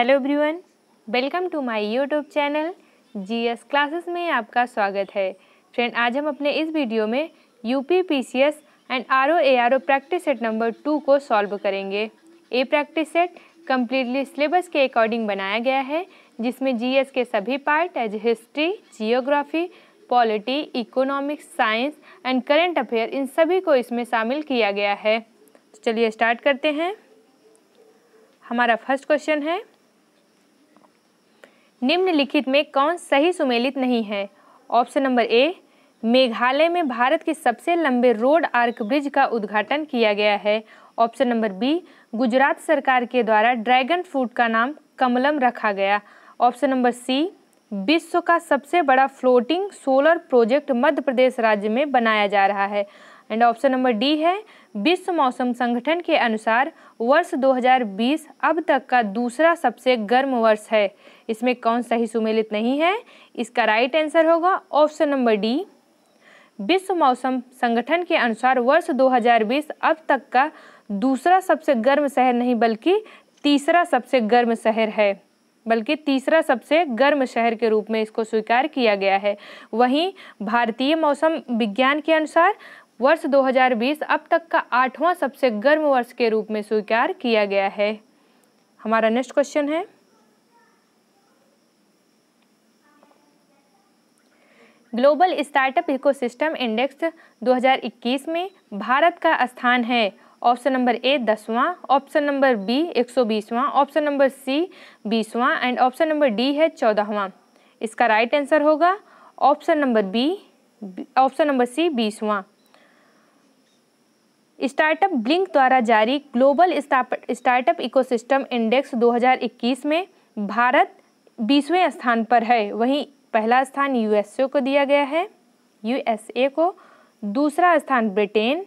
hello everyone welcome to my YouTube channel GS classes में आपका स्वागत है फ्रेंड आज हम अपने इस वीडियो में U P P C S and R O A R O practice set number two को सॉल्व करेंगे ये प्रैक्टिस सेट कम्प्लीटली सिलेबस के अकॉर्डिंग बनाया गया है जिसमें जीएस के सभी part as history geography polity economics science and current affair इन सभी को इसमें शामिल किया गया है तो चलिए स्टार्ट करते हैं हमारा फर्स्ट क्वेश्चन है निम्नलिखित में कौन सही सुमेलित नहीं है ऑप्शन नंबर ए मेघालय में भारत के सबसे लंबे रोड आर्क ब्रिज का उद्घाटन किया गया है ऑप्शन नंबर बी गुजरात सरकार के द्वारा ड्रैगन फ्रूट का नाम कमलम रखा गया ऑप्शन नंबर सी विश्व का सबसे बड़ा floating solar project Madhya Pradesh राज्य में बनाया जा रहा है एंड ऑप्शन नंबर डी है विश्व मौसम संगठन के अनुसार वर्ष 2020 अब तक का दूसरा सबसे गर्म वर्ष है इसमें कौन सही सुमेलित नहीं है इसका राइट आंसर होगा ऑप्शन नंबर डी विश्व मौसम संगठन के अनुसार वर्ष 2020 अब तक का दूसरा सबसे गर्म शहर नहीं बल्कि तीसरा सबसे गर्म शहर है बल्कि तीसरा सबसे गर्म शहर के रूप में इसको स्वीकार किया गया है वहीं भारतीय मौसम विज्ञान के अनुसार वर्ष 2020 अब तक का आठवां सबसे गर्म वर्ष के रूप में स्वीकार किया गया है हमारा नेक्स्ट क्वेश्चन है ग्लोबल स्टार्टअप इकोसिस्टम इंडेक्स 2021 में भारत का स्थान है ऑप्शन नंबर ए दसवां ऑप्शन नंबर बी एक सौ बीसवां ऑप्शन नंबर सी बीसवां एंड ऑप्शन नंबर डी है चौदहवां इसका राइट right आंसर होगा option number B option number C बीसवां स्टार्टअप ब्लिंक द्वारा जारी ग्लोबल स्टार्टअप इकोसिस्टम इंडेक्स 2021 में भारत बीसवें स्थान पर है वहीं पहला स्थान यूएसए को दिया गया है यूएसए को दूसरा स्थान ब्रिटेन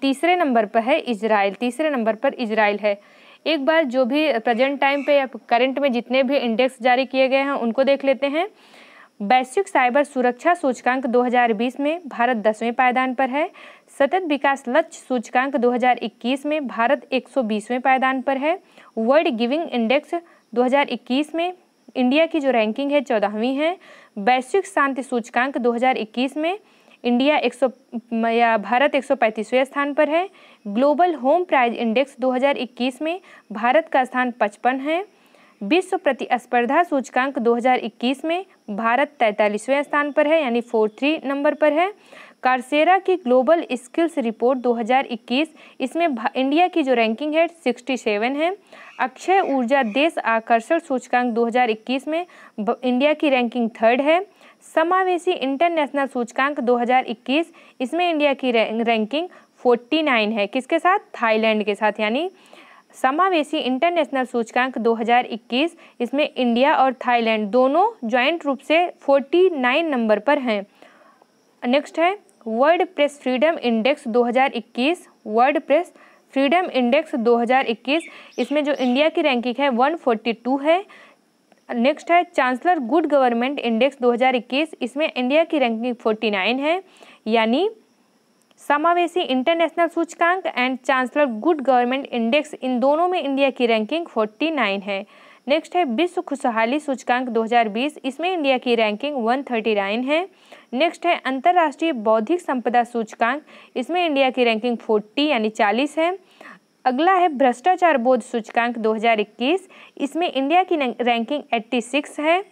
तीसरे नंबर पर है इज़राइल तीसरे नंबर पर इज़राइल है एक बार जो भी प्रेजेंट टाइम पे या करंट में जितने भी इंडेक्स जारी किए गए हैं उनको देख लेते हैं वैश्विक साइबर सुरक्षा सूचकांक 2020 में भारत दसवें पायदान पर है सतत विकास लक्ष्य सूचकांक 2021 में भारत 120वें पायदान पर है वर्ल्ड गिविंग इंडेक्स 2021 में इंडिया की जो रैंकिंग है चौदहवीं है वैश्विक शांति सूचकांक 2021 में इंडिया 100 या भारत 135वें स्थान पर है ग्लोबल होम प्राइज इंडेक्स 2021 में भारत का स्थान 55 है विश्व प्रतिस्पर्धा सूचकांक 2021 में भारत तैंतालीसवें स्थान पर है यानी फोर थ्री नंबर पर है कारसेरा की ग्लोबल स्किल्स रिपोर्ट 2021 इसमें इंडिया की जो रैंकिंग है 67 है अक्षय ऊर्जा देश आकर्षण सूचकांक 2021 में इंडिया की रैंकिंग थर्ड है समावेशी इंटरनेशनल सूचकांक 2021 इसमें इंडिया की रैंकिंग 49 है किसके साथ थाईलैंड के साथ यानी समावेशी इंटरनेशनल सूचकांक 2021 इसमें इंडिया और थाईलैंड दोनों ज्वाइंट रूप से 49 नंबर पर हैं नेक्स्ट है world press freedom index 2021 world press freedom index 2021 इसमें जो इंडिया की रैंकिंग है 142 है नेक्स्ट है चांसलर गुड गवर्नमेंट इंडेक्स 2021 इसमें इंडिया की रैंकिंग 49 है यानी समावेशी इंटरनेशनल सूचकांक and chancellor good government index इन दोनों में इंडिया की रैंकिंग 49 है नेक्स्ट है विश्व खुशहाली सूचकांक 2020 इसमें इंडिया की रैंकिंग 139 है नेक्स्ट है अंतर्राष्ट्रीय बौद्धिक संपदा सूचकांक इसमें इंडिया की रैंकिंग फोर्टी यानी चालीस है अगला है भ्रष्टाचार बोध सूचकांक 2021 इसमें इंडिया की रैंकिंग 86 है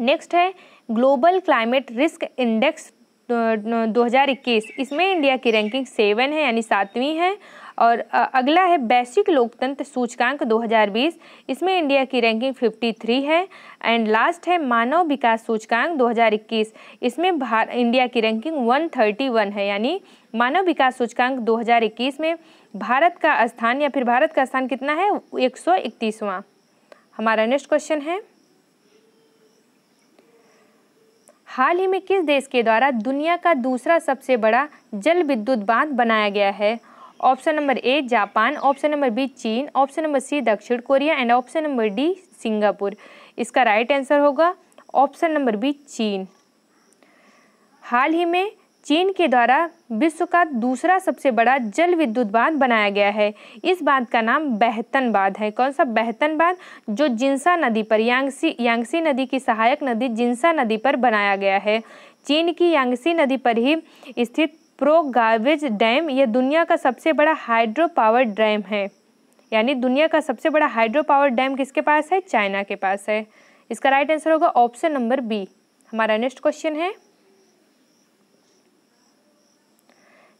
नेक्स्ट है ग्लोबल क्लाइमेट रिस्क इंडेक्स 2021 इसमें इंडिया की रैंकिंग सेवन है यानी सातवीं है और अगला है बेसिक लोकतंत्र सूचकांक 2020 इसमें इंडिया की रैंकिंग 53 है एंड लास्ट है मानव विकास सूचकांक 2021 इसमें भार इंडिया की रैंकिंग 131 है यानी मानव विकास सूचकांक 2021 में भारत का स्थान या फिर भारत का स्थान कितना है एक हमारा नेक्स्ट क्वेश्चन है हाल ही में किस देश के द्वारा दुनिया का दूसरा सबसे बड़ा जल विद्युत बांध बनाया गया है option number A Japan option number B चीन ऑप्शन नंबर सी दक्षिण Korea and option number D Singapore इसका राइट आंसर होगा ऑप्शन नंबर बी चीन हाल ही में चीन के द्वारा विश्व का दूसरा सबसे बड़ा जल विद्युत बांध बनाया गया है इस बांध का नाम बहतन बांध है कौन सा बहतन बांध जो जिंसा नदी पर यांगसी यांगसी नदी की सहायक नदी जिंसा नदी पर बनाया गया है चीन की यांगसी नदी पर ही स्थित प्रो गार्बेज डैम यह दुनिया का सबसे बड़ा हाइड्रो पावर डैम है यानी दुनिया का सबसे बड़ा हाइड्रो पावर डैम किसके पास है चाइना के पास है इसका राइट आंसर होगा ऑप्शन नंबर बी हमारा नेक्स्ट क्वेश्चन है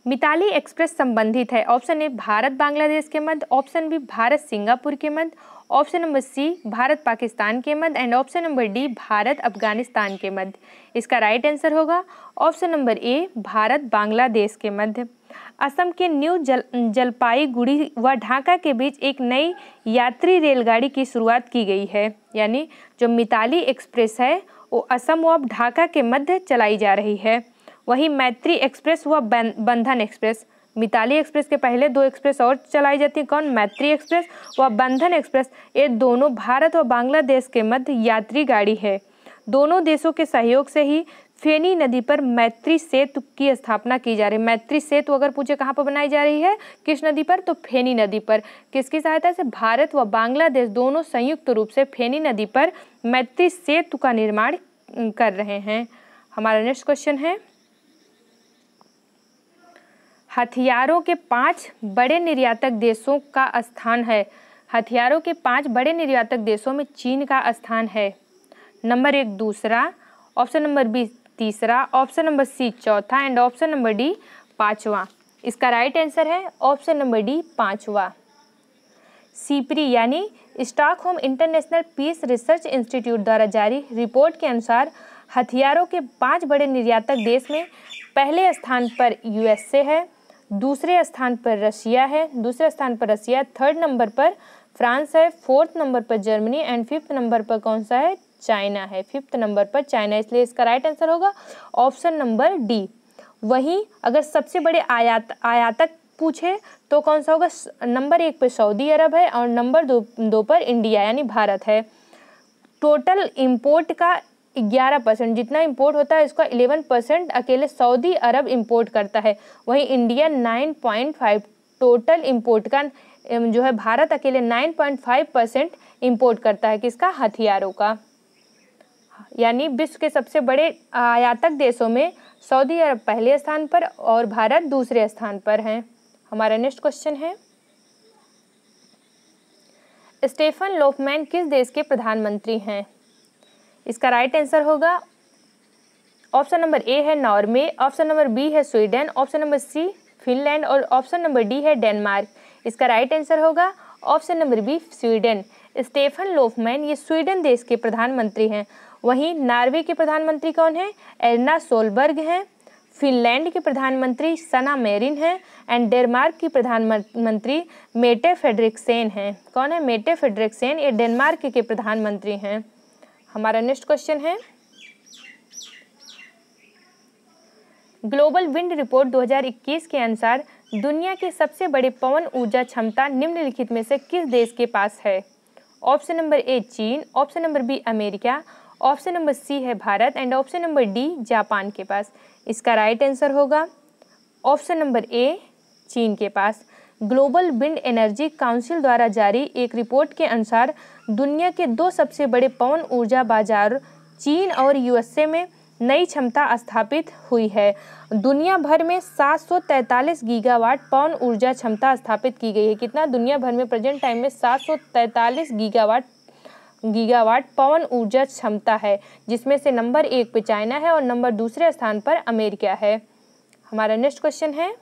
मिताली एक्सप्रेस संबंधित है ऑप्शन ए भारत बांग्लादेश के मध्य ऑप्शन बी भारत सिंगापुर के मध्य option number C Bharat Pakistan के मध्य and option number D Bharat Afghanistan के मध्य इसका राइट आंसर होगा option number A Bharat Bangladesh के मध्य असम के न्यू जल जलपाईगुड़ी व ढाका के बीच एक नई यात्री रेलगाड़ी की शुरुआत की गई है यानी जो मिताली एक्सप्रेस है वो असम व ढाका के मध्य चलाई जा रही है वहीं मैत्री एक्सप्रेस व बंधन एक्सप्रेस मिताली एक्सप्रेस के पहले दो एक्सप्रेस और चलाई जाती हैं कौन मैत्री एक्सप्रेस व बंधन एक्सप्रेस ये दोनों भारत व बांग्लादेश के मध्य यात्री गाड़ी है दोनों देशों के सहयोग से ही फेनी नदी पर मैत्री सेतु की स्थापना की जा रही है मैत्री सेतु अगर पूछे कहाँ पर बनाई जा रही है किस नदी पर तो फेनी नदी पर किसकी सहायता से भारत व बांग्लादेश दोनों संयुक्त रूप से फेनी नदी पर मैत्री सेतु का निर्माण कर रहे हैं हमारा नेक्स्ट क्वेश्चन है हथियारों के पांच बड़े निर्यातक देशों का स्थान है हथियारों के पांच बड़े निर्यातक देशों में चीन का स्थान है नंबर एक दूसरा ऑप्शन नंबर बी तीसरा ऑप्शन नंबर सी चौथा एंड ऑप्शन नंबर डी पाँचवा इसका राइट आंसर है ऑप्शन नंबर डी पाँचवा सीपरी यानी Stockholm international peace research institute द्वारा जारी रिपोर्ट के अनुसार हथियारों के पांच बड़े निर्यातक देश में पहले स्थान पर यूएसए है दूसरे स्थान पर रशिया है दूसरे स्थान पर है थर्ड नंबर पर फ्रांस है फोर्थ नंबर पर जर्मनी एंड फिफ्थ नंबर पर कौन सा है चाइना है फिफ्थ नंबर पर चाइना इसलिए इसका राइट आंसर होगा ऑप्शन नंबर डी वहीं अगर सबसे बड़े आयात आयातक पूछे तो कौन सा होगा नंबर एक पर सऊदी अरब है और नंबर दो दो पर इंडिया यानी भारत है टोटल इम्पोर्ट का ग्यारह परसेंट जितना इम्पोर्ट होता है इसका इलेवन परसेंट अकेले सऊदी अरब इम्पोर्ट करता है वहीं India nine point five total import का जो है भारत अकेले nine point five percent import करता है किसका हथियारों का यानी विश्व के सबसे बड़े आयातक देशों में सऊदी अरब पहले स्थान पर और भारत दूसरे स्थान पर हैं हमारा नेक्स्ट क्वेश्चन है स्टेफन लोफमैन किस देश के प्रधानमंत्री हैं इसका राइट आंसर होगा ऑप्शन नंबर ए है नॉर्वे ऑप्शन नंबर बी है Sweden option number C Finland और ऑप्शन नंबर डी है डेनमार्क इसका राइट आंसर होगा option number B Sweden Stefan Lofven ये स्वीडन देश के प्रधानमंत्री हैं वहीं नॉर्वे के प्रधानमंत्री कौन हैं एर्ना सोलबर्ग हैं फिनलैंड के प्रधानमंत्री सना मेरिन हैं एंड डेनमार्क की प्रधानमंत्री मेटे फेडरिकसेन हैं कौन है मेटे फेडरिकसेन ये डेनमार्क के प्रधानमंत्री हैं हमारा नेक्स्ट क्वेश्चन है ग्लोबल विंड रिपोर्ट 2021 के अनुसार दुनिया के सबसे बड़े पवन ऊर्जा क्षमता निम्नलिखित में से किस देश के पास है ऑप्शन नंबर ए चीन option number B America option number C है Bharat and option number D Japan के पास इसका राइट right आंसर होगा ऑप्शन नंबर ए चीन के पास ग्लोबल विंड एनर्जी काउंसिल द्वारा जारी एक रिपोर्ट के अनुसार दुनिया के दो सबसे बड़े पवन ऊर्जा बाजार चीन और यूएसए में नई क्षमता स्थापित हुई है दुनिया भर में 743 गीगावाट पवन ऊर्जा क्षमता स्थापित की गई है कितना दुनिया भर में प्रेजेंट टाइम में 743 गीगावाट गीगावाट पवन ऊर्जा क्षमता है जिसमें से नंबर एक पे चाइना है और नंबर दूसरे स्थान पर अमेरिका है हमारा नेक्स्ट क्वेश्चन है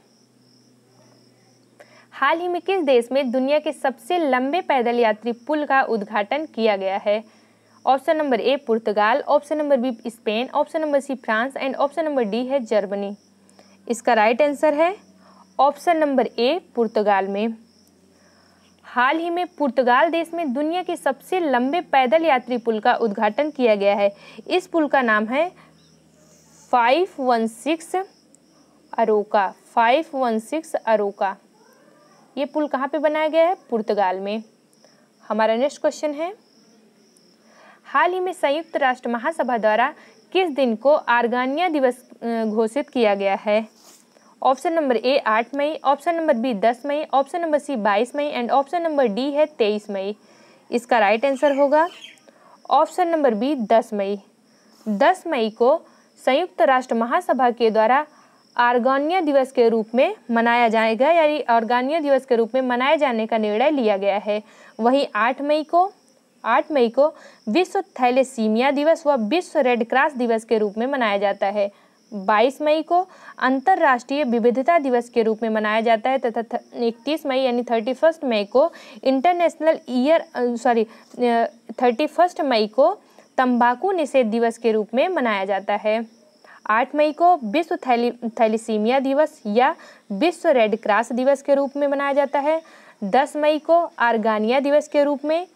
हाल ही में किस देश में दुनिया के सबसे लंबे पैदल यात्री पुल का उद्घाटन किया गया है ऑप्शन नंबर ए पुर्तगाल option number B Spain option number C France and option number D है जर्मनी इसका राइट आंसर है ऑप्शन नंबर ए पुर्तगाल में हाल ही में पुर्तगाल देश में दुनिया के सबसे लंबे पैदल यात्री पुल का उद्घाटन किया गया है इस पुल का नाम है five one six Arouca five one six Arouca ये पुल कहाँ पे बनाया गया है पुर्तगाल में हमारा नेक्स्ट क्वेश्चन है हाल ही में संयुक्त राष्ट्र महासभा द्वारा किस दिन को आर्गानिया दिवस घोषित किया गया है ऑप्शन नंबर ए आठ मई ऑप्शन नंबर बी दस मई ऑप्शन नंबर सी बाईस मई एंड ऑप्शन नंबर डी है तेईस मई इसका राइट आंसर होगा ऑप्शन नंबर बी दस मई दस मई को संयुक्त राष्ट्र महासभा के द्वारा आर्गानिया दिवस के रूप में मनाया जाएगा यानी ऑर्गानिया दिवस के रूप में मनाए जाने का निर्णय लिया गया है वहीं आठ मई को आठ मई को विश्व थैलेसीमिया दिवस व विश्व रेड क्रॉस दिवस के रूप में मनाया जाता है 22 मई को अंतर्राष्ट्रीय विविधता दिवस के रूप में मनाया जाता है तथा इकतीस मई यानी थर्टी फर्स्ट मई को international year sorry thirty first May को तंबाकू निषेध दिवस के रूप में मनाया जाता है आठ मई को विश्व थैली थैलीसीमिया दिवस या विश्व रेड क्रॉस दिवस के रूप में मनाया जाता है दस मई को आर्गानिया दिवस के रूप में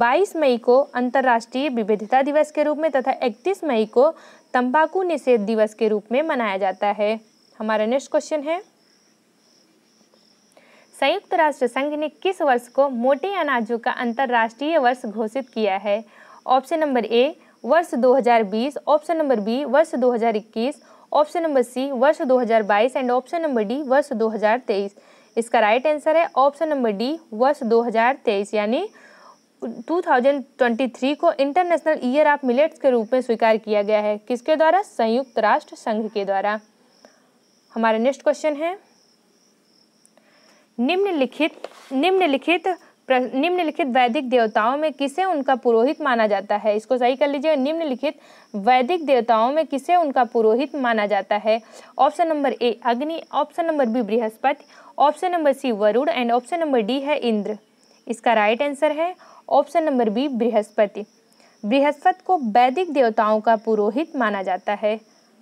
बाईस मई को अंतर्राष्ट्रीय विविधता दिवस के रूप में तथा इकतीस मई को तंबाकू निषेध दिवस के रूप में मनाया जाता है हमारा नेक्स्ट क्वेश्चन है संयुक्त राष्ट्र संघ ने किस वर्ष को मोटे अनाजों का अंतर्राष्ट्रीय वर्ष घोषित किया है ऑप्शन नंबर ए वर्ष 2020 ऑप्शन नंबर बी वर्ष 2021 ऑप्शन नंबर सी वर्ष 2022 एंड ऑप्शन नंबर डी वर्ष 2023 इसका राइट आंसर है ऑप्शन नंबर डी वर्ष 2023 यानी 2023 को इंटरनेशनल ईयर ऑफ मिलेट्स के रूप में स्वीकार किया गया है किसके द्वारा संयुक्त राष्ट्र संघ के द्वारा हमारा नेक्स्ट क्वेश्चन है निम्नलिखित निम्नलिखित निम्नलिखित वैदिक देवताओं में किसे उनका पुरोहित माना जाता है इसको सही कर लीजिए निम्नलिखित वैदिक देवताओं में किसे उनका पुरोहित माना जाता है option number A Agni option number B Brihaspati option number C Varun and option number D है इंद्र इसका राइट आंसर है option number B Brihaspati Brihaspati को वैदिक देवताओं का पुरोहित माना जाता है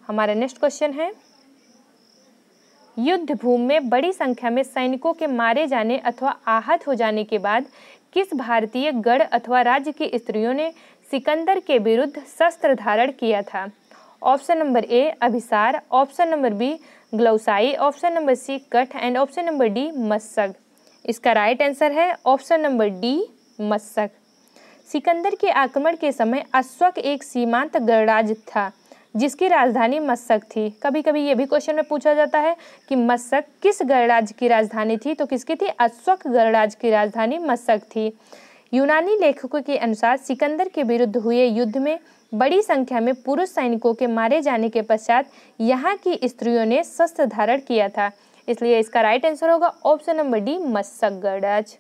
हमारा नेक्स्ट क्वेश्चन है युद्ध भूमि में बड़ी संख्या में सैनिकों के मारे जाने अथवा आहत हो जाने के बाद किस भारतीय गढ़ अथवा राज्य की स्त्रियों ने सिकंदर के विरुद्ध शस्त्र धारण किया था option number A Abhisar option number B Glausai option number C Kath and option number D Massak इसका राइट आंसर है ऑप्शन नंबर डी मस्सक सिकंदर के आक्रमण के समय अश्वक एक सीमांत गणराज्य था जिसकी राजधानी मस्सक थी कभी कभी ये भी क्वेश्चन में पूछा जाता है कि मस्सक किस गणराज्य की राजधानी थी तो किसकी थी अश्वक गणराज्य की राजधानी मस्सक थी यूनानी लेखकों के अनुसार सिकंदर के विरुद्ध हुए युद्ध में बड़ी संख्या में पुरुष सैनिकों के मारे जाने के पश्चात यहाँ की स्त्रियों ने शस्त्र धारण किया था इसलिए इसका राइट आंसर होगा ऑप्शन नंबर डी मस्सक गणराज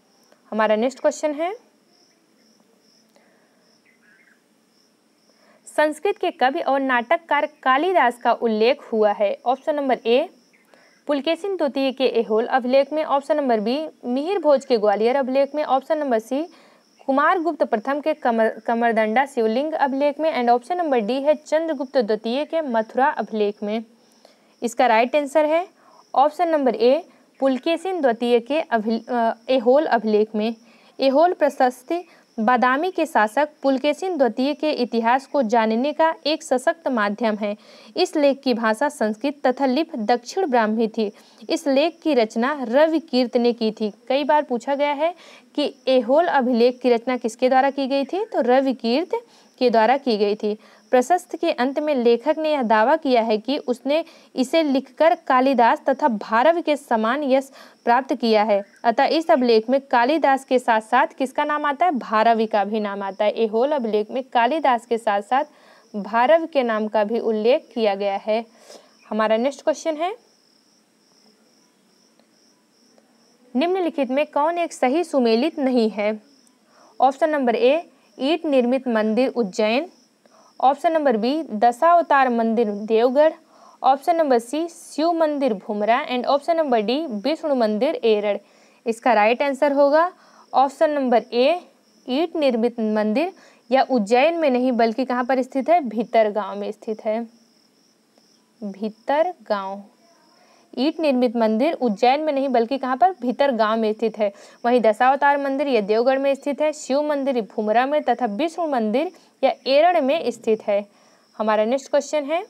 हमारा नेक्स्ट क्वेश्चन है संस्कृत के कवि और नाटककार कालिदास का उल्लेख हुआ है ऑप्शन नंबर ए पुलकेशिन द्वितीय के एहोल अभिलेख में option number B Mihir Bhoj के ग्वालियर अभिलेख में ऑप्शन नंबर सी कुमार गुप्त प्रथम के कमर कमरदंडा शिवलिंग अभिलेख में एंड ऑप्शन नंबर डी है चंद्रगुप्त द्वितीय के मथुरा अभिलेख में इसका राइट आंसर है ऑप्शन नंबर ए पुलकेशिन द्वितीय के अभिल एहोल अभिलेख में एहोल प्रशस्ति बादामी के शासक पुलकेसिन द्वितीय के इतिहास को जानने का एक सशक्त माध्यम है इस लेख की भाषा संस्कृत तथा लिप दक्षिण ब्राह्मी थी इस लेख की रचना रवि कीर्त ने की थी कई बार पूछा गया है कि एहोल अभिलेख की रचना किसके द्वारा की गई थी तो रवि कीर्त के द्वारा की गई थी प्रशस्त के अंत में लेखक ने यह दावा किया है कि उसने इसे लिखकर कालिदास तथा भारव के समान यश प्राप्त किया है अतः इस अभिलेख में कालिदास के साथ साथ किसका नाम आता है भारवी का भी नाम आता है ए होल अभिलेख में कालिदास के साथ साथ भारव के नाम का भी उल्लेख किया गया है हमारा नेक्स्ट क्वेश्चन है निम्नलिखित में कौन एक सही सुमेलित नहीं है ऑप्शन नंबर ए ईट निर्मित मंदिर Ujjain option number B Dashavatar मंदिर Deogarh option number C Shiv मंदिर Bhumara and option number D Vishnu मंदिर एरड़ इसका राइट आंसर होगा ऑप्शन नंबर ए ईट निर्मित मंदिर या उज्जैन में नहीं बल्कि कहाँ पर स्थित है भीतर गांव में स्थित है भीतर गांव ईट निर्मित मंदिर उज्जैन में नहीं बल्कि कहाँ पर भीतर गांव में स्थित है वहीं दशावतार मंदिर यह देवगढ़ में स्थित है शिव मंदिर भुमरा में तथा विष्णु मंदिर या एरण में स्थित है हमारा नेक्स्ट क्वेश्चन है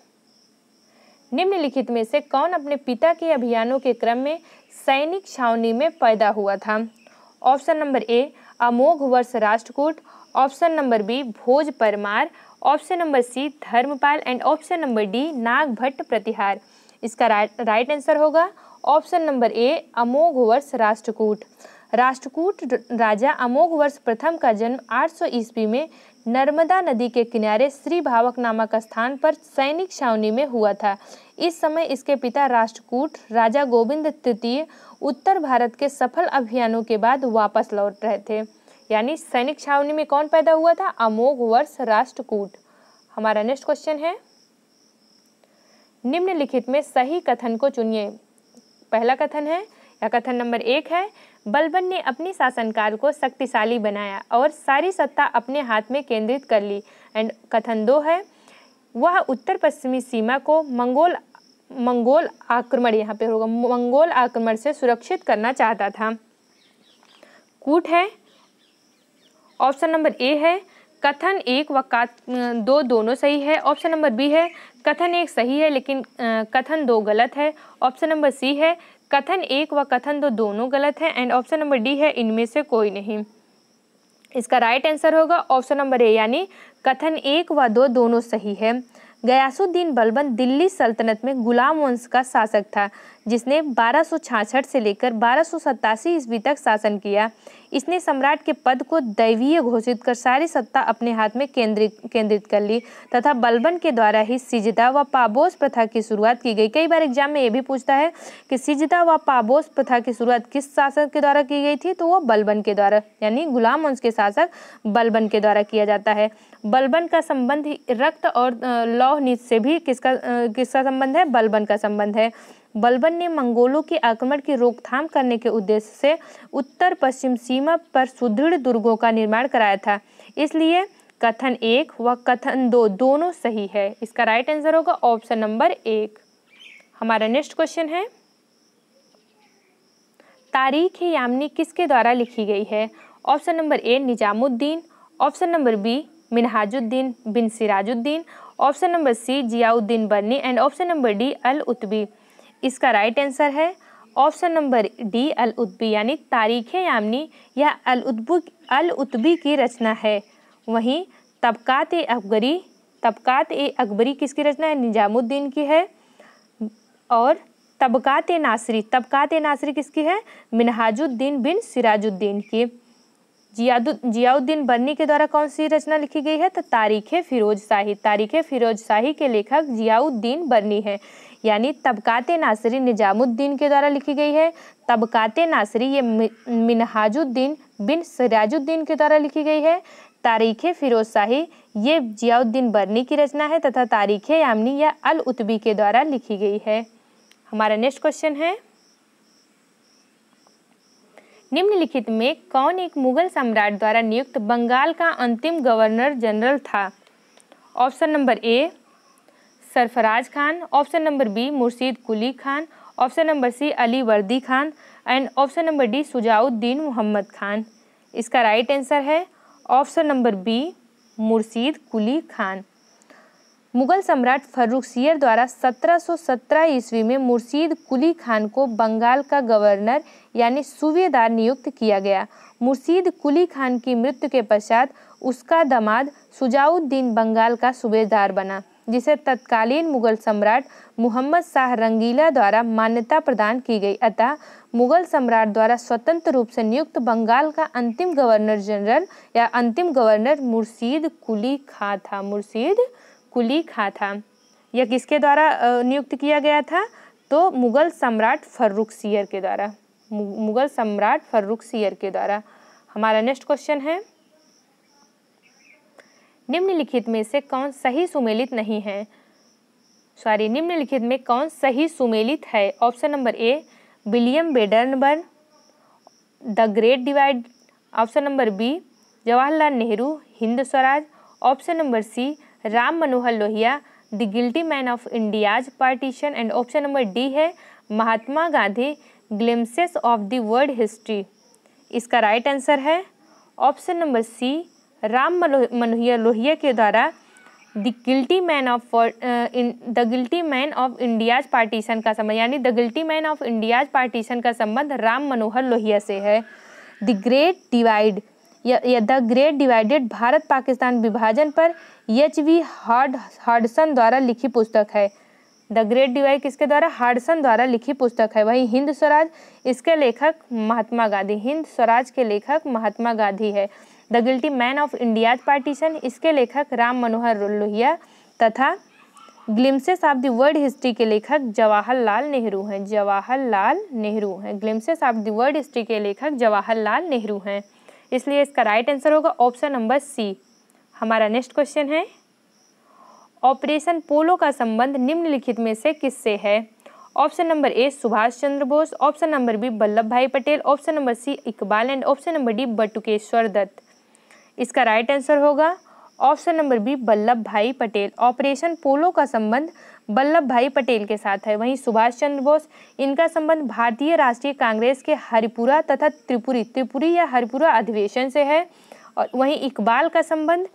निम्नलिखित में से कौन अपने पिता के अभियानों के क्रम में सैनिक छावनी में पैदा हुआ था option number A Amoghavarsha Rashtrakut option number B Bhoj Parmar option number C Dharmapal and option number D Nagabhatt Pratihar इसका राइट आंसर होगा option number A Amoghavarsha Rashtrakut Rashtrakuta राजा अमोघ वर्ष प्रथम का जन्म 800 सौ ईस्वी में नर्मदा नदी के किनारे श्री भावक नामक स्थान पर सैनिक छावनी में हुआ था इस समय इसके पिता राष्ट्रकूट राजा गोविंद तृतीय उत्तर भारत के सफल अभियानों के बाद वापस लौट रहे थे यानी सैनिक छावनी में कौन पैदा हुआ था अमोघ वर्ष राष्ट्रकूट हमारा नेक्स्ट क्वेश्चन है निम्नलिखित में सही कथन को चुनिए पहला कथन है या कथन नंबर एक है बलबन ने अपनी शासनकाल को शक्तिशाली बनाया और सारी सत्ता अपने हाथ में केंद्रित कर ली एंड कथन दो है वह उत्तर पश्चिमी सीमा को मंगोल मंगोल आक्रमण यहाँ पे होगा मंगोल आक्रमण से सुरक्षित करना चाहता था कूट है ऑप्शन नंबर ए है कथन एक व दो दोनों सही है ऑप्शन नंबर बी है कथन एक सही है लेकिन कथन दो गलत है ऑप्शन नंबर सी है कथन एक व कथन दो दोनों गलत है एंड ऑप्शन नंबर डी है इनमें से कोई नहीं इसका राइट आंसर होगा ऑप्शन नंबर ए यानी कथन एक व दो दोनों सही है गयासुद्दीन बलबन दिल्ली सल्तनत में गुलाम वंश का शासक था जिसने बारह से लेकर बारह ईस्वी तक शासन किया इसने सम्राट के पद को दैवीय घोषित कर सारी सत्ता अपने हाथ में केंद्रित केंद्रित कर ली तथा बलबन के द्वारा ही सिजदा व पाबोस प्रथा की शुरुआत की गई कई बार एग्जाम में ये भी पूछता है कि सिजदा व पाबोस प्रथा की शुरुआत किस शासक के द्वारा की गई थी तो वो बलबन के द्वारा यानी गुलाम वंश के शासक बलबन के द्वारा किया जाता है बलबन का संबंध रक्त और लौह नीच से भी किसका किसका संबंध है बलबन का संबंध है बलबन ने मंगोलों के आक्रमण की रोकथाम करने के उद्देश्य से उत्तर पश्चिम सीमा पर सुदृढ़ दुर्गों का निर्माण कराया था इसलिए कथन एक व कथन दो दोनों सही है इसका राइट आंसर होगा ऑप्शन नंबर एक हमारा नेक्स्ट क्वेश्चन है तारीख यामनी किसके द्वारा लिखी गई है option number A Nizamuddin option number B Minhajuddin bin Sirajuddin option number C Ziauddin Barni and option number D Al Utbi इसका राइट आंसर है option number D Al Utbi यानी तारीख यामनी या अल उतबू अल उत्बी की रचना है वहीं तबकात अकबरी तबकात ए अकबरी किसकी रचना है निजामुद्दीन की है और तबकात नासरी तबकात नासरी किसकी है मिनहाजुद्दीन बिन सिराजुद्दीन की जियादु जियाउद्दीन बर्नी के द्वारा कौन सी रचना लिखी गई है तो तारीख़ फिरोज शाही तारीख़ फिरोज शाही के लेखक जियाउद्दीन बर्नी है यानी तबक़ात नासरी निजामुद्दीन के द्वारा लिखी गई है तबकाते नासरी ये मिनहाजुद्दीन बिन सराजुद्दीन के द्वारा लिखी गई है तारीख़ फ़िरोज़ शाही ये जियाउद्दीन बरनी की रचना है तथा तारीख़ यामनी या अल उतबी के द्वारा लिखी गई है हमारा नेक्स्ट क्वेश्चन है निम्नलिखित में कौन एक मुगल सम्राट द्वारा नियुक्त बंगाल का अंतिम गवर्नर जनरल था option number A Sarfaraz Khan option number B Murshid Quli Khan option number C Ali Vardi Khan and option number D Shujauddin Mohammad Khan इसका राइट आंसर है option number B Murshid Quli Khan Mughal सम्राट फर्रुखसियर द्वारा 1717 ईस्वी में मुर्शीद कुली खान को बंगाल का गवर्नर यानी सूबेदार नियुक्त किया गया मुर्शीद कुली खान की मृत्यु के पश्चात उसका दामाद सुजाउद्दीन बंगाल का सूबेदार बना जिसे तत्कालीन मुगल सम्राट मुहम्मद शाह रंगीला द्वारा मान्यता प्रदान की गई अतः मुगल सम्राट द्वारा स्वतंत्र रूप से नियुक्त बंगाल का अंतिम गवर्नर जनरल या अंतिम गवर्नर मुर्शीद कुली खां था मुर्शीद कुली खा था यह किसके द्वारा नियुक्त किया गया था तो मुगल सम्राट फर्रुख सियर के द्वारा मुगल सम्राट फर्रुख सियर के द्वारा हमारा नेक्स्ट क्वेश्चन है निम्नलिखित में से कौन सही सुमेलित नहीं है सॉरी निम्नलिखित में कौन सही सुमेलित है option number A William Wedderburn the great divide option number B Jawaharlal Nehru Hind Swaraj option number C Ram Manohar Lohia the guilty man of India's partition and option number D है Mahatma Gandhi glimpses of the world history इसका राइट right आंसर है option number C Ram Manohar Lohia के द्वारा the guilty man of the guilty man of India's partition का संबंध यानी the guilty man of India's partition का संबंध राम मनोहर लोहिया से है द ग्रेट डिवाइड या the great divided Bharat Pakistan विभाजन पर एच वी हार्ड हार्डसन द्वारा लिखी पुस्तक है द ग्रेट डिवाइड किसके द्वारा हार्डसन द्वारा लिखी पुस्तक है वही हिंद स्वराज इसके लेखक महात्मा गांधी हिंद स्वराज के लेखक महात्मा गांधी है the guilty man of India partition इसके लेखक राम मनोहर लोहिया तथा glimpses of the world history के लेखक जवाहरलाल नेहरू हैं जवाहरलाल नेहरू हैं glimpses of the world history के लेखक जवाहरलाल नेहरू हैं इसलिए इसका राइट आंसर होगा ऑप्शन नंबर सी हमारा नेक्स्ट क्वेश्चन है ऑपरेशन पोलो का संबंध निम्नलिखित में से किससे है option number A Subhash Chandra Bose option number B Vallabh bhai Patel option number C Iqbal and option number D Batukeshwar Dutt इसका राइट आंसर होगा option number B Vallabh bhai Patel operation Polo का संबंध वल्लभ भाई पटेल के साथ है वहीं सुभाष चंद्र बोस इनका संबंध भारतीय राष्ट्रीय कांग्रेस के हरिपुरा तथा त्रिपुरी त्रिपुरी या हरिपुरा अधिवेशन से है और वहीं इकबाल का संबंध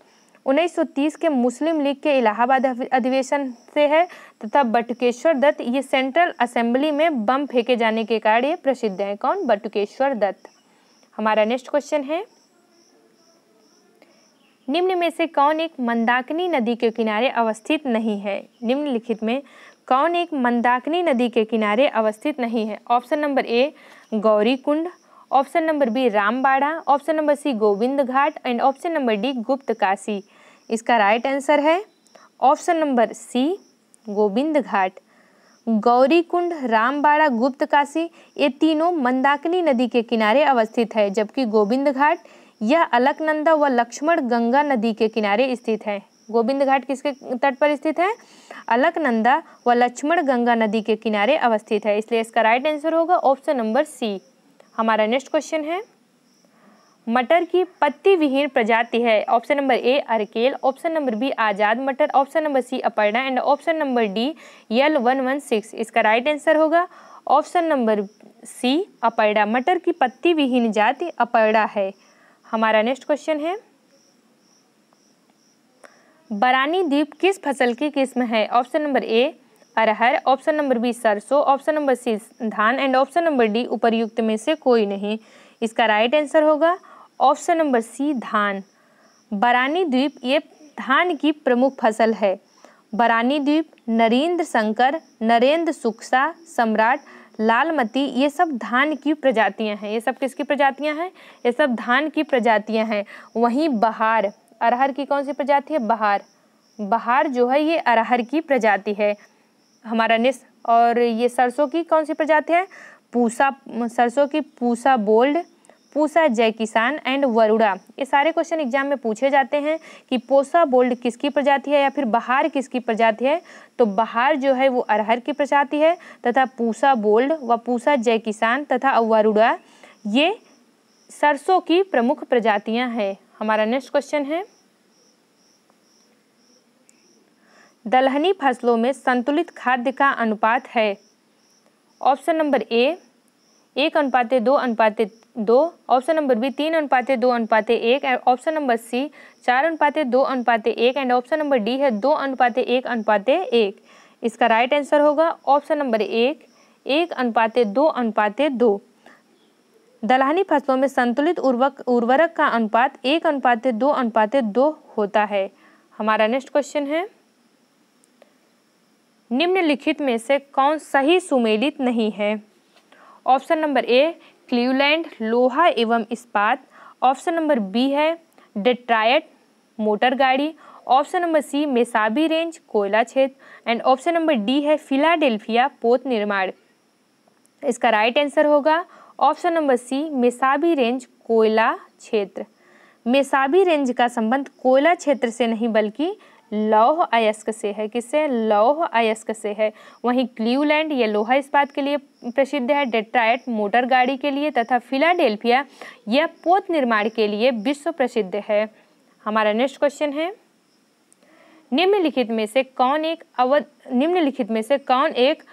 1930 के मुस्लिम लीग के इलाहाबाद अधिवेशन से है तथा बटुकेश्वर दत्त ये सेंट्रल असेंबली में बम फेंके जाने के कारण ये प्रसिद्ध हैं कौन बटुकेश्वर दत्त हमारा नेक्स्ट क्वेश्चन है निम्न में से कौन एक मंदाकिनी नदी के किनारे अवस्थित नहीं है निम्नलिखित में कौन एक मंदाकिनी नदी के किनारे अवस्थित नहीं है option number A Gaurikund option number B Rambara option number C Govind Ghat and option number D Gupt Kashi इसका राइट आंसर है option number C Govind Ghat Gauri Kund Rambara Gupt Kashi ये तीनों मंदाकिनी नदी के किनारे अवस्थित है जबकि गोविंद घाट यह अलकनंदा व लक्ष्मण गंगा नदी के किनारे स्थित है गोविंद घाट किसके तट पर स्थित है अलकनंदा व लक्ष्मण गंगा नदी के किनारे अवस्थित है इसलिए इसका राइट आंसर होगा ऑप्शन नंबर सी हमारा नेक्स्ट क्वेश्चन है मटर की पत्ती विहीन प्रजाति है option number A Arkel option number B Azad मटर option number C Aparna and option number D L one one six इसका राइट आंसर होगा ऑप्शन नंबर सी अपर्णा मटर की पत्ती विहीन जाति अपर्णा है हमारा नेक्स्ट क्वेश्चन है बरानी द्वीप किस फसल की किस्म है ऑप्शन नंबर ए अरहर ऑप्शन नंबर बी सरसों ऑप्शन नंबर सी धान एंड ऑप्शन नंबर डी उपरयुक्त में से कोई नहीं इसका राइट आंसर होगा ऑप्शन नंबर सी धान बरानी द्वीप ये धान की प्रमुख फसल है बरानी द्वीप नरेंद्र शंकर नरेंद्र सुक्सा सम्राट लालमती ये सब धान की प्रजातियां हैं ये सब किसकी प्रजातियां हैं ये सब धान की प्रजातियां हैं वहीं बहार अरहर की कौन सी प्रजाति है बहार बहार जो है ये अरहर की प्रजाति है हमारा निस और ये सरसों की कौन सी प्रजाति है पूसा सरसों की पूसा बोल्ड पूसा जय किसान एंड वरुड़ा ये सारे क्वेश्चन एग्जाम में पूछे जाते हैं कि पोसा बोल्ड किसकी प्रजाति है या फिर बहार किसकी प्रजाति है तो बहार जो है वो अरहर की प्रजाति है तथा पूसा बोल्ड व पूसा जय किसान तथा वरुड़ा ये सरसों की प्रमुख प्रजातियां हैं हमारा नेक्स्ट क्वेश्चन है दलहनी फसलों में संतुलित खाद्य का अनुपात है ऑप्शन नंबर ए एक अनुपाते दो अनुपाते दो ऑप्शन नंबर बी तीन अनुपाते दो अनुपाते एक ऑप्शन नंबर सी चार अनुपाते दो अनुपाते एक एंड ऑप्शन नंबर डी है दो अनुपाते एक अनुपाते एक इसका राइट आंसर होगा ऑप्शन नंबर एक एक अनुपात दो अनुपाते दो दलहनी फसलों में संतुलित उर्वक उर्वरक का अनुपात एक अनुपात दो अनुपाते दो होता है हमारा नेक्स्ट क्वेश्चन है निम्नलिखित में से कौन सही सुमेलित नहीं है ऑप्शन नंबर ए क्लीवलैंड लोहा एवं इस्पात ऑप्शन नंबर बी है डेट्रायट मोटर गाड़ी option number C Mesabi range कोयला क्षेत्र एंड ऑप्शन नंबर डी है फिलाडेल्फिया पोत निर्माण इसका राइट आंसर होगा option number C Mesabi range कोयला क्षेत्र मेसाबी रेंज का संबंध कोयला क्षेत्र से नहीं बल्कि लौह अयस्क से है किससे लौह अयस्क से है वहीं क्ल्यूलैंड यह लोहा इस्पात के लिए प्रसिद्ध है डेट्राइट मोटर गाड़ी के लिए तथा फिलाडेल्फिया यह पोत निर्माण के लिए विश्व प्रसिद्ध है हमारा नेक्स्ट क्वेश्चन है निम्नलिखित में से कौन एक अवध निम्नलिखित में से कौन एक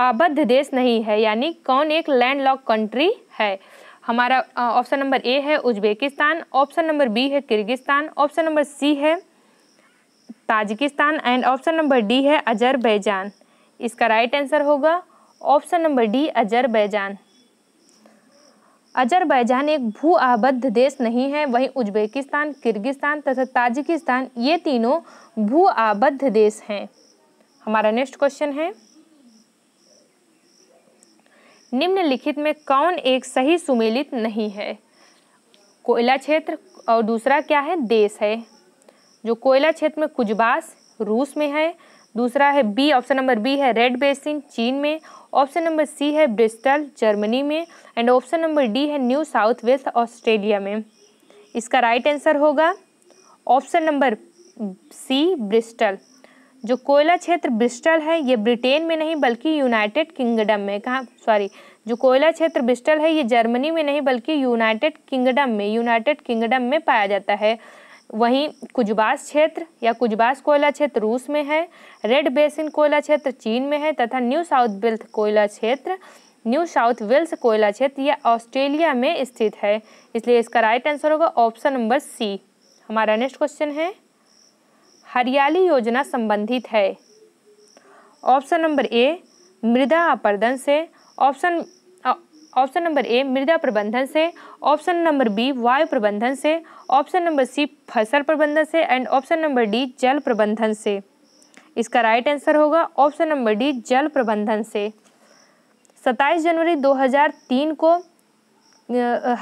आबद्ध देश नहीं है यानी कौन एक लैंडलॉक कंट्री है हमारा ऑप्शन नंबर ए है उज्बेकिस्तान ऑप्शन नंबर बी है किर्गिस्तान ऑप्शन नंबर सी है Tajikistan and option number D है अजरबैजान इसका राइट आंसर होगा option number D Azerbaijan Azerbaijan एक भू आबद्ध देश नहीं है वहीं उज्बेकिस्तान किर्गिस्तान तथा ताजिकिस्तान ये तीनों भू आबद्ध देश हैं हमारा नेक्स्ट क्वेश्चन है निम्नलिखित में कौन एक सही सुमेलित नहीं है कोयला क्षेत्र और दूसरा क्या है देश है जो कोयला क्षेत्र में कुजबास रूस में है दूसरा है बी ऑप्शन नंबर बी है रेड बेसिन चीन में ऑप्शन नंबर सी है ब्रिस्टल जर्मनी में एंड ऑप्शन नंबर डी है न्यू साउथ वेस्ट ऑस्ट्रेलिया में इसका राइट आंसर होगा ऑप्शन नंबर सी ब्रिस्टल जो कोयला क्षेत्र ब्रिस्टल है ये ब्रिटेन में नहीं बल्कि यूनाइटेड किंगडम में कहाँ सॉरी जो कोयला क्षेत्र ब्रिस्टल है ये जर्मनी में नहीं बल्कि यूनाइटेड किंगडम में यूनाइटेड किंगडम में पाया जाता है वहीं कुजबास क्षेत्र या कुजबास कोयला क्षेत्र रूस में है रेड बेसिन कोयला क्षेत्र चीन में है तथा न्यू साउथ वेल्थ कोयला क्षेत्र न्यू साउथ वेल्स कोयला क्षेत्र यह ऑस्ट्रेलिया में स्थित है इसलिए इसका राइट आंसर होगा ऑप्शन नंबर सी हमारा नेक्स्ट क्वेश्चन है हरियाली योजना संबंधित है ऑप्शन नंबर ए मृदा अपर्दन से ऑप्शन ऑप्शन नंबर ए मृदा प्रबंधन से ऑप्शन नंबर बी वायु प्रबंधन से ऑप्शन नंबर सी फसल प्रबंधन से एंड ऑप्शन नंबर डी जल प्रबंधन से इसका राइट आंसर होगा ऑप्शन नंबर डी जल प्रबंधन से 27 जनवरी 2003 को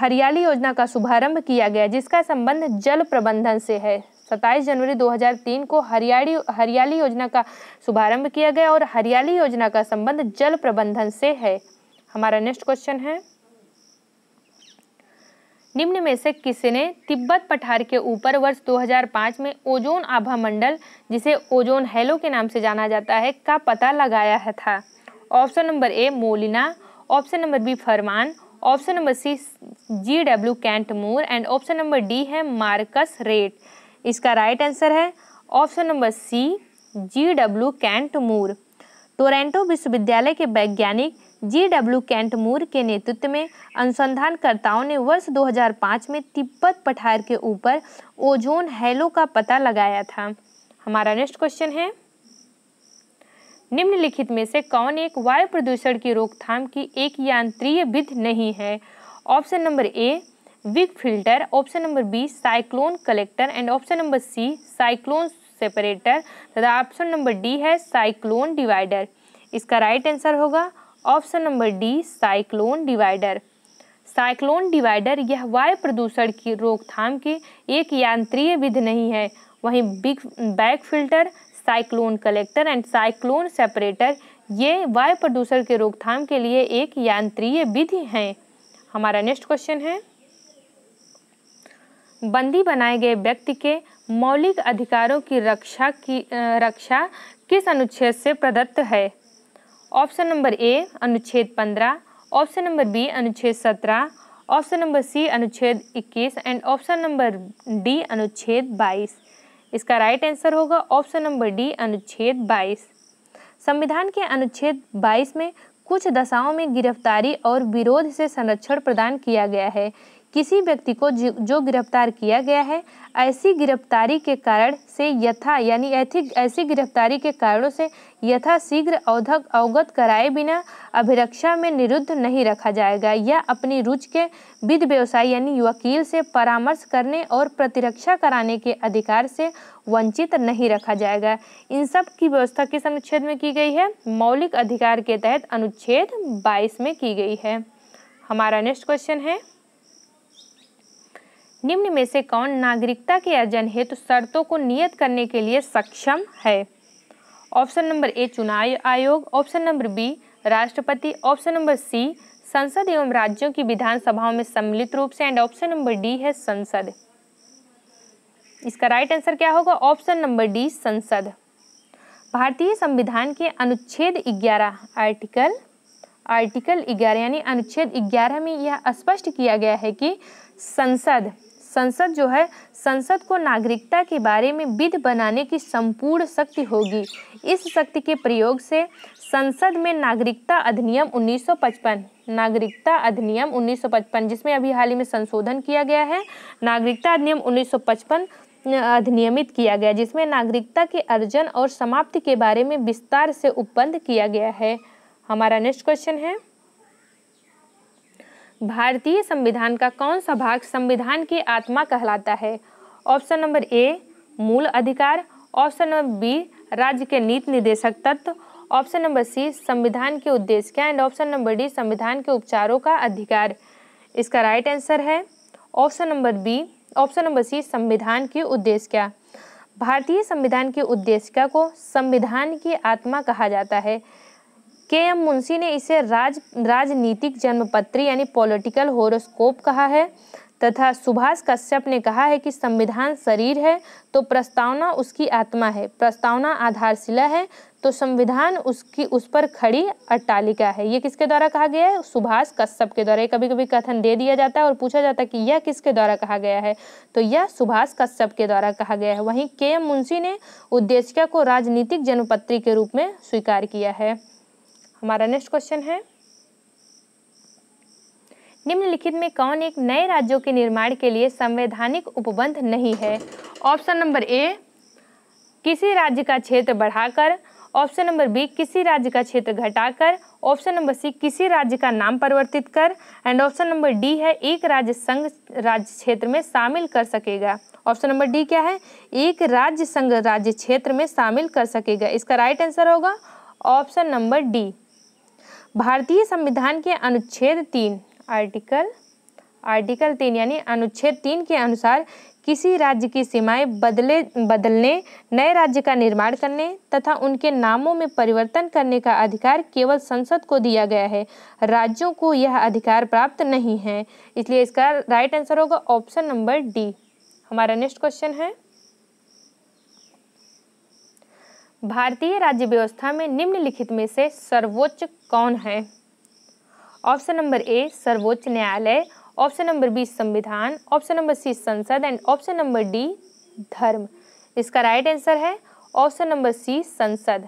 हरियाली योजना का शुभारंभ किया गया जिसका संबंध जल प्रबंधन से है 27 जनवरी 2003 को हरियाली हरियाली योजना का शुभारंभ किया गया और हरियाली योजना का संबंध जल प्रबंधन से है हमारा नेक्स्ट क्वेश्चन है निम्न में से किसने तिब्बत पठार के ऊपर वर्ष 2005 में ओजोन आभा मंडल जिसे ओजोन हेलो के नाम से जाना जाता है का पता लगाया है था option number A Molina option number B Farman option number C G W Kent Moore and option number D है मार्कस रेट इसका राइट आंसर है option number C G W Kent Moore Toronto विश्वविद्यालय के वैज्ञानिक जी W कैंटमूर के नेतृत्व में अनुसंधानकर्ताओं ने वर्ष 2005 में तिब्बत पठार के ऊपर ओजोन हेलो का पता लगाया था हमारा नेक्स्ट क्वेश्चन है निम्नलिखित में से कौन एक वायु प्रदूषण की रोकथाम की एक यांत्रीय विध नहीं है option number A wig filter option number B cyclone collector and option number C cyclone separator तथा ऑप्शन नंबर डी है साइक्लोन डिवाइडर इसका राइट आंसर होगा option number D cyclone divider cyclone divider यह वायु प्रदूषण की रोकथाम की एक यांत्रीय विधि नहीं है वहीं big back filter cyclone collector and cyclone separator ये वायु प्रदूषण के रोकथाम के लिए एक यांत्रीय विधि हैं हमारा नेक्स्ट क्वेश्चन है बंदी बनाए गए व्यक्ति के मौलिक अधिकारों की रक्षा की रक्षा किस अनुच्छेद से प्रदत्त है ऑप्शन नंबर ए अनुच्छेद पंद्रह ऑप्शन नंबर बी अनुच्छेद सत्रह ऑप्शन नंबर सी अनुच्छेद इक्कीस एंड ऑप्शन नंबर डी अनुच्छेद बाईस इसका राइट आंसर होगा ऑप्शन नंबर डी अनुच्छेद बाईस संविधान के अनुच्छेद 22 में कुछ दशाओं में गिरफ्तारी और विरोध से संरक्षण प्रदान किया गया है किसी व्यक्ति को जो गिरफ्तार किया गया है ऐसी गिरफ्तारी के कारण से यथा यानी ऐसी ऐसी गिरफ्तारी के कारणों से शीघ्र अवधक अवगत कराए बिना अभिरक्षा में निरुद्ध नहीं रखा जाएगा या अपनी रुचि के विध व्यवसाय यानी वकील से परामर्श करने और प्रतिरक्षा कराने के अधिकार से वंचित नहीं रखा जाएगा इन सब की व्यवस्था किस अनुच्छेद में की गई है मौलिक अधिकार के तहत अनुच्छेद बाईस में की गई है हमारा नेक्स्ट क्वेश्चन है निम्न में से कौन नागरिकता के अर्जन हेतु तो शर्तों को नियत करने के लिए सक्षम है ऑप्शन नंबर ए चुनाव आयोग ऑप्शन नंबर बी राष्ट्रपति ऑप्शन नंबर सी संसद एवं राज्यों की विधानसभाओं में सम्मिलित रूप से एंड ऑप्शन नंबर डी है संसद इसका राइट आंसर क्या होगा ऑप्शन नंबर डी संसद भारतीय संविधान के अनुच्छेद 11 आर्टिकल आर्टिकल 11 यानी अनुच्छेद 11 में यह स्पष्ट किया गया है कि संसद संसद जो है संसद को नागरिकता के बारे में विध बनाने की संपूर्ण शक्ति होगी इस शक्ति के प्रयोग से संसद में नागरिकता अधिनियम 1955 नागरिकता अधिनियम 1955 जिसमें अभी हाल ही में संशोधन किया गया है नागरिकता अधिनियम 1955 अधिनियमित किया गया जिसमें नागरिकता के अर्जन और समाप्ति के बारे में विस्तार से उपबंध किया गया है हमारा नेक्स्ट क्वेश्चन है भारतीय संविधान का कौन सा भाग संविधान की आत्मा कहलाता है ऑप्शन नंबर ए मूल अधिकार ऑप्शन नंबर बी राज्य के नीति निदेशक तत्व ऑप्शन नंबर सी संविधान के उद्देश्य क्या एंड ऑप्शन नंबर डी संविधान के उपचारों का अधिकार इसका राइट आंसर है option number B option number C संविधान के उद्देश्य क्या भारतीय संविधान की उद्देशिका को संविधान की आत्मा कहा जाता है के एम मुंशी ने इसे राज राजनीतिक जन्मपत्री यानी पॉलिटिकल होरोस्कोप कहा है तथा सुभाष कश्यप ने कहा है कि संविधान शरीर है तो प्रस्तावना उसकी आत्मा है प्रस्तावना आधारशिला है तो संविधान उसकी उस पर खड़ी अट्टालिका है ये किसके द्वारा कहा गया है सुभाष कश्यप के द्वारा कभी कभी कथन दे दिया जाता है और पूछा जाता है कि यह किसके द्वारा कहा गया है तो यह सुभाष कश्यप के द्वारा कहा गया है वहीं के एम मुंशी ने उद्देशिका को राजनीतिक जन्मपत्री के रूप में स्वीकार किया है हमारा नेक्स्ट क्वेश्चन है निम्नलिखित में कौन एक नए राज्यों के निर्माण के लिए संवैधानिक उपबंध नहीं है ऑप्शन नंबर ए किसी राज्य का क्षेत्र बढ़ाकर ऑप्शन नंबर बी किसी राज्य का क्षेत्र घटाकर ऑप्शन नंबर सी किसी राज्य का नाम परिवर्तित कर एंड ऑप्शन नंबर डी है एक राज्य संघ राज्य क्षेत्र में शामिल कर सकेगा ऑप्शन नंबर डी क्या है एक राज्य संघ राज्य क्षेत्र में शामिल कर सकेगा इसका राइट आंसर होगा ऑप्शन नंबर डी भारतीय संविधान के अनुच्छेद तीन आर्टिकल आर्टिकल तीन यानी अनुच्छेद तीन के अनुसार किसी राज्य की सीमाएं बदले बदलने नए राज्य का निर्माण करने तथा उनके नामों में परिवर्तन करने का अधिकार केवल संसद को दिया गया है राज्यों को यह अधिकार प्राप्त नहीं है इसलिए इसका राइट आंसर होगा ऑप्शन नंबर डी हमारा नेक्स्ट क्वेश्चन है भारतीय राज्य व्यवस्था में निम्नलिखित में से सर्वोच्च कौन है ऑप्शन नंबर ए सर्वोच्च न्यायालय ऑप्शन नंबर बी संविधान ऑप्शन नंबर सी संसद एंड ऑप्शन नंबर डी धर्म इसका राइट आंसर है ऑप्शन नंबर सी संसद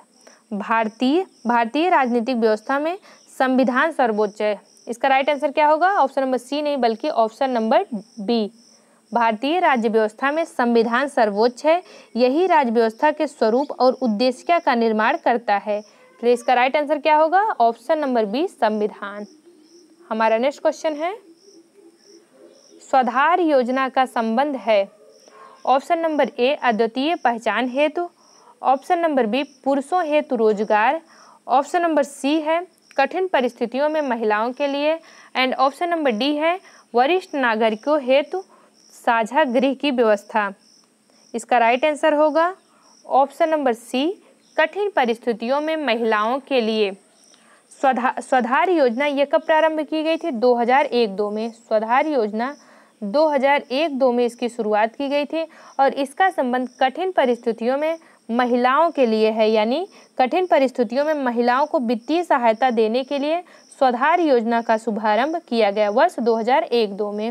भारतीय भारतीय राजनीतिक व्यवस्था में संविधान सर्वोच्च है इसका राइट आंसर क्या होगा ऑप्शन नंबर सी नहीं बल्कि ऑप्शन नंबर बी भारतीय राज्य व्यवस्था में संविधान सर्वोच्च है यही राज्य व्यवस्था के स्वरूप और उद्देश्य का निर्माण करता है तो इसका राइट आंसर क्या होगा ऑप्शन नंबर बी संविधान हमारा नेक्स्ट क्वेश्चन है स्वाधार योजना का संबंध है ऑप्शन नंबर ए अद्वितीय पहचान हेतु ऑप्शन नंबर बी पुरुषों हेतु रोजगार ऑप्शन नंबर सी है कठिन परिस्थितियों में महिलाओं के लिए एंड ऑप्शन नंबर डी है वरिष्ठ नागरिकों हेतु साझा गृह की व्यवस्था इसका राइट आंसर होगा ऑप्शन नंबर सी कठिन परिस्थितियों में महिलाओं के लिए स्वधा स्वधार योजना यह कब प्रारंभ की गई थी 2001-2 में स्वधार योजना 2001-2 में इसकी शुरुआत की गई थी और इसका संबंध कठिन परिस्थितियों में महिलाओं के लिए है यानी कठिन परिस्थितियों में महिलाओं को वित्तीय सहायता देने के लिए स्वधार योजना का शुभारंभ किया गया वर्ष 2001-2 में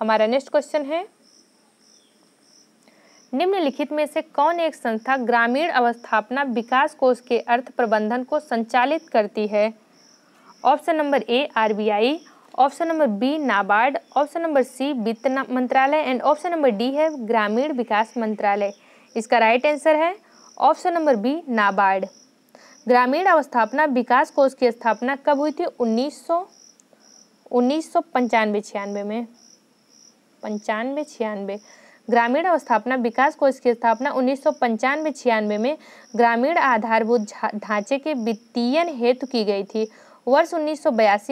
हमारा नेक्स्ट क्वेश्चन है निम्नलिखित में से कौन एक संस्था ग्रामीण अवस्थापना विकास कोष के अर्थ प्रबंधन को संचालित करती है option number A RBI option number B NABARD option number C वित्त मंत्रालय एंड ऑप्शन नंबर डी है ग्रामीण विकास मंत्रालय इसका राइट आंसर है ऑप्शन नंबर बी नाबार्ड ग्रामीण अवस्थापना विकास कोष की स्थापना कब हुई थी उन्नीस सौ उन्नीस सौ पंचानवे छियानवे में पंचानवे छियानवे ग्रामीण अवस्थापना विकास कोष की स्थापना उन्नीस सौ पंचानवे छियानवे में ग्रामीण आधारभूत ढांचे के वित्तीय हेतु की गई थी वर्ष उन्नीस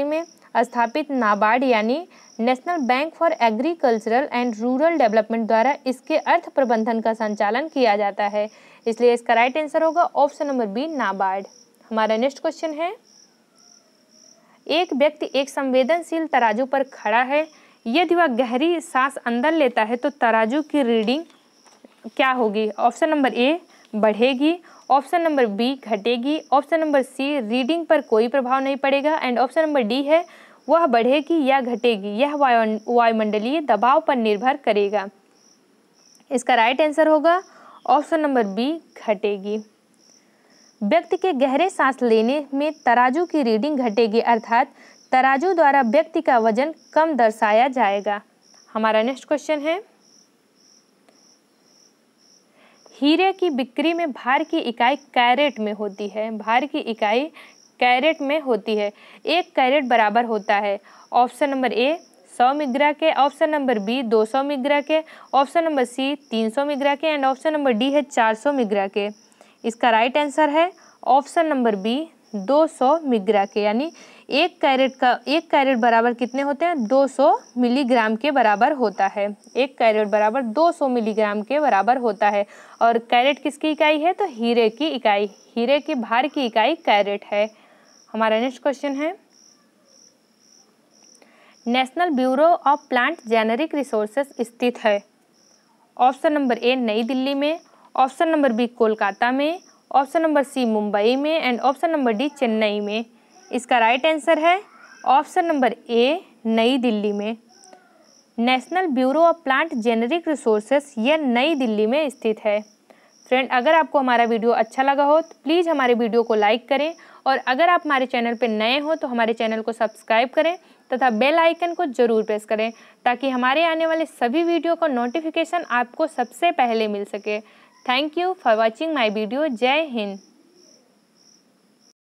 में स्थापित नाबार्ड यानी National Bank for Agricultural and Rural Development द्वारा इसके अर्थ प्रबंधन का संचालन किया जाता है इसलिए इसका राइट आंसर होगा ऑप्शन नंबर बी नाबार्ड हमारा नेक्स्ट क्वेश्चन है एक व्यक्ति एक संवेदनशील तराजू पर खड़ा है यदि वह गहरी सांस अंदर लेता है तो तराजू की रीडिंग क्या होगी ऑप्शन नंबर ए बढ़ेगी ऑप्शन नंबर बी घटेगी ऑप्शन नंबर सी रीडिंग पर कोई प्रभाव नहीं पड़ेगा एंड ऑप्शन नंबर डी है वह बढ़ेगी या घटेगी यह वायुमंडलीय दबाव पर निर्भर करेगा इसका राइट आंसर होगा ऑप्शन नंबर बी घटेगी व्यक्ति के गहरे सांस लेने में तराजू की रीडिंग घटेगी अर्थात तराजू द्वारा व्यक्ति का वजन कम दर्शाया जाएगा हमारा नेक्स्ट क्वेश्चन है हीरे की बिक्री में भार की इकाई कैरेट में होती है भार की इकाई कैरेट में होती है एक कैरेट बराबर होता है ऑप्शन नंबर ए सौ मिग्रा के ऑप्शन नंबर बी दो सौ मिग्रा के ऑप्शन नंबर सी तीन सौ मिग्रा के एंड ऑप्शन नंबर डी है चार सौ मिग्रा के इसका राइट आंसर है ऑप्शन नंबर बी दो सौ मिग्रा के यानी एक कैरेट का एक कैरेट बराबर कितने होते हैं 200 मिलीग्राम के बराबर होता है एक कैरेट बराबर 200 मिलीग्राम के बराबर होता है और कैरेट किसकी इकाई है तो हीरे की इकाई हीरे की भार की इकाई कैरेट है हमारा नेक्स्ट क्वेश्चन है National Bureau of Plant generic resources स्थित है option number A New Delhi में ऑप्शन नंबर बी कोलकाता में ऑप्शन नंबर सी मुंबई में and option number D Chennai में इसका राइट आंसर है option number A New Delhi में National Bureau of Plant generic resources यह नई दिल्ली में स्थित है फ्रेंड अगर आपको हमारा वीडियो अच्छा लगा हो तो प्लीज़ हमारे वीडियो को लाइक करें और अगर आप हमारे चैनल पर नए हो तो हमारे चैनल को सब्सक्राइब करें तथा बेल आइकन को ज़रूर प्रेस करें ताकि हमारे आने वाले सभी वीडियो का नोटिफिकेशन आपको सबसे पहले मिल सके thank you for watching my video जय हिंद